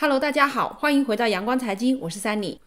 Hello，大家好，欢迎回到阳光财经，我是三里。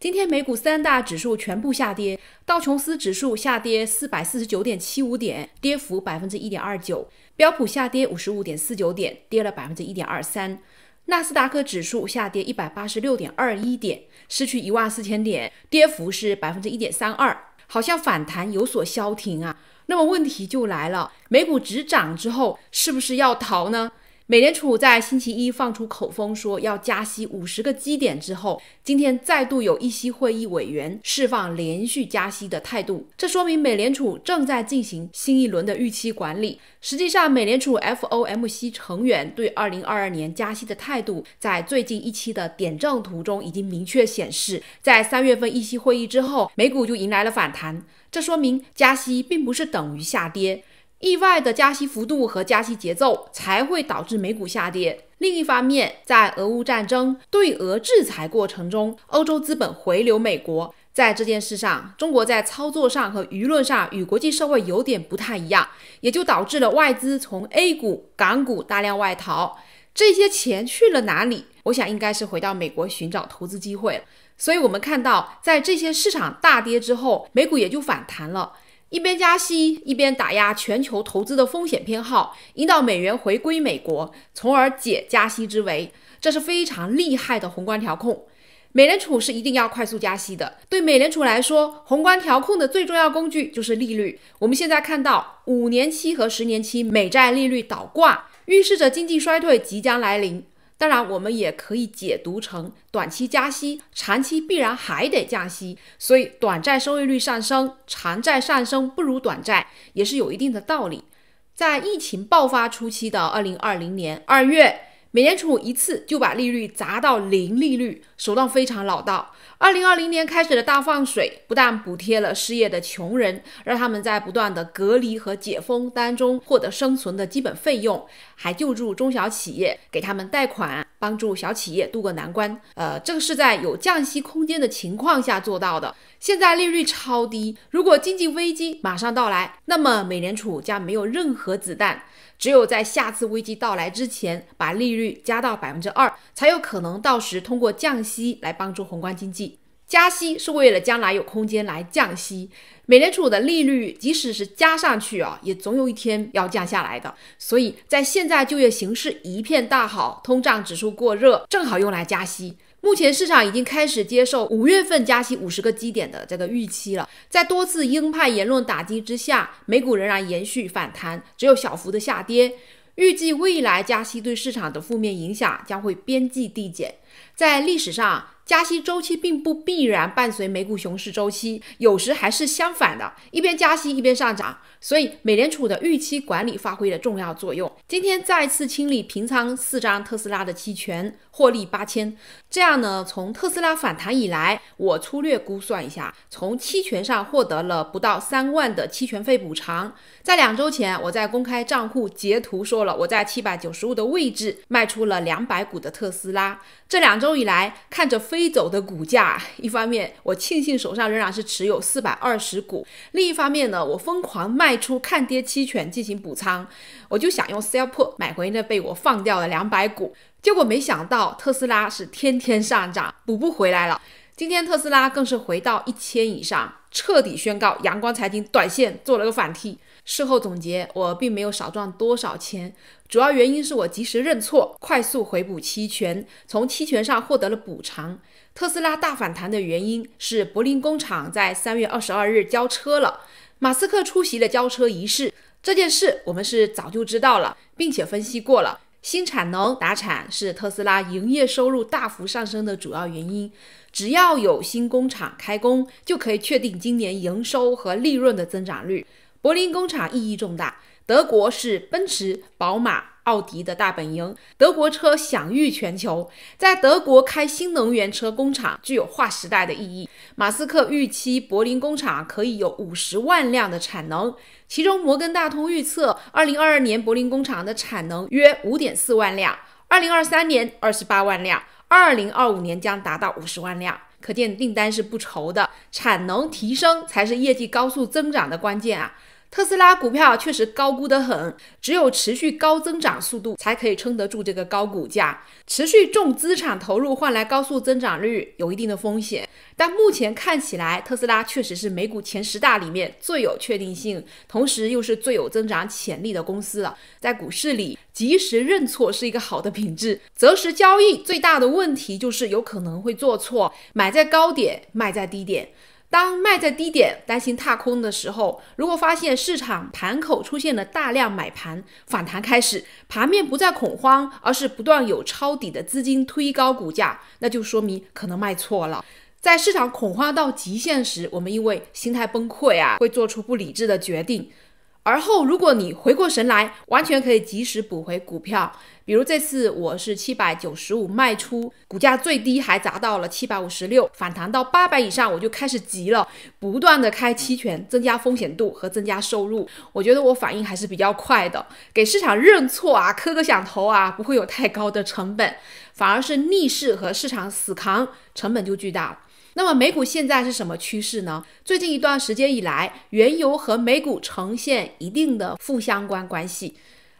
今天美股三大指数全部下跌，道琼斯指数下跌四百四十九点七五点，跌幅百分之一点二九；标普下跌五十五点四九点，跌了百分之一点二三；纳斯达克指数下跌一百八十六点二一点，失去一万四千点，跌幅是百分之一点三二，好像反弹有所消停啊。那么问题就来了，美股止涨之后，是不是要逃呢？美联储在星期一放出口风，说要加息五十个基点之后，今天再度有一息会议委员释放连续加息的态度，这说明美联储正在进行新一轮的预期管理。实际上，美联储 FOMC 成员对二零二二年加息的态度，在最近一期的点阵图中已经明确显示，在三月份议息会议之后，美股就迎来了反弹，这说明加息并不是等于下跌。意外的加息幅度和加息节奏才会导致美股下跌。另一方面，在俄乌战争对俄制裁过程中，欧洲资本回流美国。在这件事上，中国在操作上和舆论上与国际社会有点不太一样，也就导致了外资从 A 股、港股大量外逃。这些钱去了哪里？我想应该是回到美国寻找投资机会。所以我们看到，在这些市场大跌之后，美股也就反弹了。一边加息，一边打压全球投资的风险偏好，引导美元回归美国，从而解加息之围，这是非常厉害的宏观调控。美联储是一定要快速加息的。对美联储来说，宏观调控的最重要工具就是利率。我们现在看到五年期和十年期美债利率倒挂，预示着经济衰退即将来临。当然，我们也可以解读成短期加息，长期必然还得降息，所以短债收益率上升，长债上升不如短债，也是有一定的道理。在疫情爆发初期的二零二零年二月。美联储一次就把利率砸到零利率，手段非常老道。二零二零年开始的大放水，不但补贴了失业的穷人，让他们在不断的隔离和解封当中获得生存的基本费用，还救助中小企业，给他们贷款，帮助小企业渡过难关。呃，这个是在有降息空间的情况下做到的。现在利率超低，如果经济危机马上到来，那么美联储将没有任何子弹。只有在下次危机到来之前，把利率加到百分之二，才有可能到时通过降息来帮助宏观经济。加息是为了将来有空间来降息。美联储的利率即使是加上去啊，也总有一天要降下来的。所以在现在就业形势一片大好，通胀指数过热，正好用来加息。目前市场已经开始接受五月份加息五十个基点的这个预期了。在多次鹰派言论打击之下，美股仍然延续反弹，只有小幅的下跌。预计未来加息对市场的负面影响将会边际递减。在历史上，加息周期并不必然伴随美股熊市周期，有时还是相反的，一边加息一边上涨。所以，美联储的预期管理发挥了重要作用。今天再次清理平仓四张特斯拉的期权，获利八千。这样呢，从特斯拉反弹以来，我粗略估算一下，从期权上获得了不到三万的期权费补偿。在两周前，我在公开账户截图说了，我在七百九十五的位置卖出了两百股的特斯拉。这两。两周以来，看着飞走的股价，一方面我庆幸手上仍然是持有四百二十股；另一方面呢，我疯狂卖出看跌期权进行补仓，我就想用 sell put 买回那被我放掉的两百股。结果没想到特斯拉是天天上涨，补不回来了。今天特斯拉更是回到一千以上，彻底宣告阳光财经短线做了个反替。事后总结，我并没有少赚多少钱，主要原因是我及时认错，快速回补期权，从期权上获得了补偿。特斯拉大反弹的原因是柏林工厂在三月二十二日交车了，马斯克出席了交车仪式。这件事我们是早就知道了，并且分析过了。新产能达产是特斯拉营业收入大幅上升的主要原因。只要有新工厂开工，就可以确定今年营收和利润的增长率。柏林工厂意义重大。德国是奔驰、宝马、奥迪的大本营，德国车享誉全球。在德国开新能源车工厂具有划时代的意义。马斯克预期柏林工厂可以有五十万辆的产能，其中摩根大通预测，二零二二年柏林工厂的产能约五点四万辆，二零二三年二十八万辆，二零二五年将达到五十万辆。可见订单是不愁的，产能提升才是业绩高速增长的关键啊。特斯拉股票确实高估得很，只有持续高增长速度才可以撑得住这个高股价。持续重资产投入换来高速增长率有一定的风险，但目前看起来，特斯拉确实是美股前十大里面最有确定性，同时又是最有增长潜力的公司了。在股市里，及时认错是一个好的品质。择时交易最大的问题就是有可能会做错，买在高点，卖在低点。当卖在低点担心踏空的时候，如果发现市场盘口出现了大量买盘，反弹开始，盘面不再恐慌，而是不断有抄底的资金推高股价，那就说明可能卖错了。在市场恐慌到极限时，我们因为心态崩溃啊，会做出不理智的决定。而后，如果你回过神来，完全可以及时补回股票。比如这次我是七百九十五卖出，股价最低还砸到了七百五十六，反弹到八百以上，我就开始急了，不断的开期权，增加风险度和增加收入。我觉得我反应还是比较快的，给市场认错啊，磕个响头啊，不会有太高的成本，反而是逆势和市场死扛，成本就巨大了。那么美股现在是什么趋势呢？最近一段时间以来，原油和美股呈现一定的负相关关系，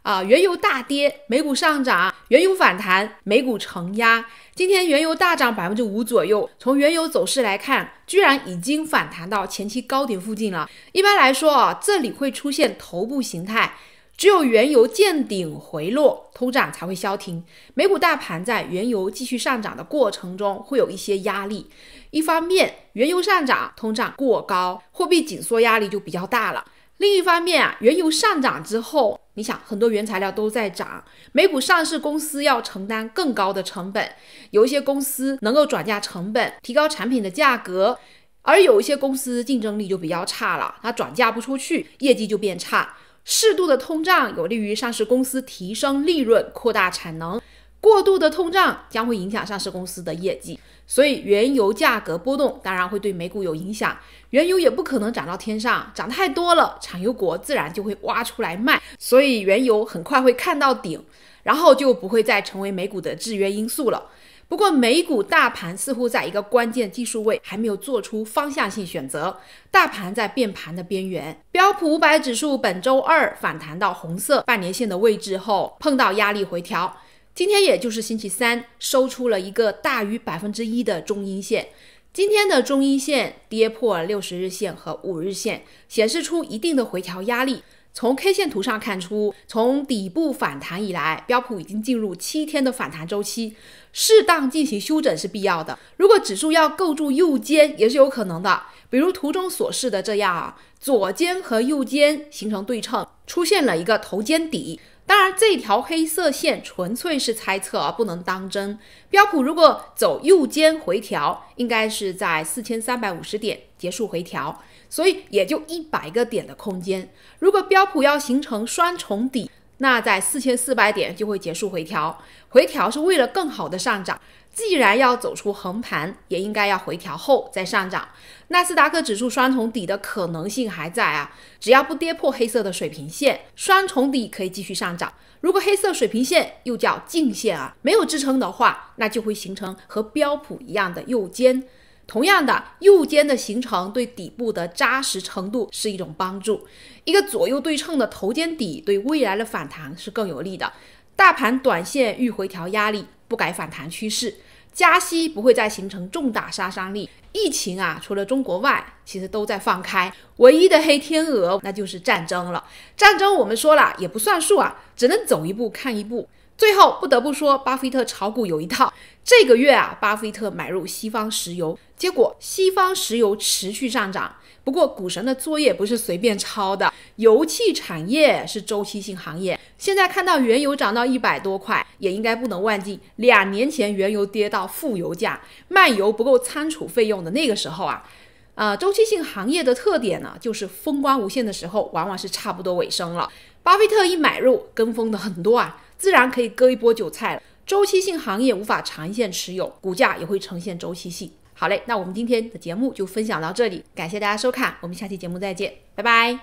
啊，原油大跌，美股上涨；原油反弹，美股承压。今天原油大涨百分之五左右，从原油走势来看，居然已经反弹到前期高点附近了。一般来说啊，这里会出现头部形态，只有原油见顶回落，通胀才会消停。美股大盘在原油继续上涨的过程中，会有一些压力。一方面，原油上涨，通胀过高，货币紧缩压力就比较大了。另一方面啊，原油上涨之后，你想，很多原材料都在涨，美股上市公司要承担更高的成本。有一些公司能够转嫁成本，提高产品的价格，而有一些公司竞争力就比较差了，它转嫁不出去，业绩就变差。适度的通胀有利于上市公司提升利润，扩大产能。过度的通胀将会影响上市公司的业绩，所以原油价格波动当然会对美股有影响。原油也不可能涨到天上，涨太多了，产油国自然就会挖出来卖，所以原油很快会看到顶，然后就不会再成为美股的制约因素了。不过美股大盘似乎在一个关键技术位还没有做出方向性选择，大盘在变盘的边缘。标普五百指数本周二反弹到红色半年线的位置后，碰到压力回调。今天也就是星期三，收出了一个大于百分之一的中阴线。今天的中阴线跌破六十日线和五日线，显示出一定的回调压力。从 K 线图上看出，从底部反弹以来，标普已经进入七天的反弹周期，适当进行休整是必要的。如果指数要构筑右肩，也是有可能的，比如图中所示的这样啊，左肩和右肩形成对称，出现了一个头肩底。当然，这条黑色线纯粹是猜测啊，不能当真。标普如果走右肩回调，应该是在四千三百五十点结束回调，所以也就一百个点的空间。如果标普要形成双重底，那在四千四百点就会结束回调。回调是为了更好的上涨。既然要走出横盘，也应该要回调后再上涨。纳斯达克指数双重底的可能性还在啊，只要不跌破黑色的水平线，双重底可以继续上涨。如果黑色水平线又叫颈线啊，没有支撑的话，那就会形成和标普一样的右肩。同样的，右肩的形成对底部的扎实程度是一种帮助。一个左右对称的头肩底对未来的反弹是更有利的。大盘短线遇回调压力。不改反弹趋势，加息不会再形成重大杀伤力。疫情啊，除了中国外，其实都在放开。唯一的黑天鹅，那就是战争了。战争我们说了也不算数啊，只能走一步看一步。最后不得不说，巴菲特炒股有一套。这个月啊，巴菲特买入西方石油，结果西方石油持续上涨。不过股神的作业不是随便抄的，油气产业是周期性行业。现在看到原油涨到一百多块，也应该不能忘记两年前原油跌到负油价，卖油不够仓储费用的那个时候啊。啊，周期性行业的特点呢，就是风光无限的时候，往往是差不多尾声了。巴菲特一买入，跟风的很多啊。自然可以割一波韭菜了。周期性行业无法长线持有，股价也会呈现周期性。好嘞，那我们今天的节目就分享到这里，感谢大家收看，我们下期节目再见，拜拜。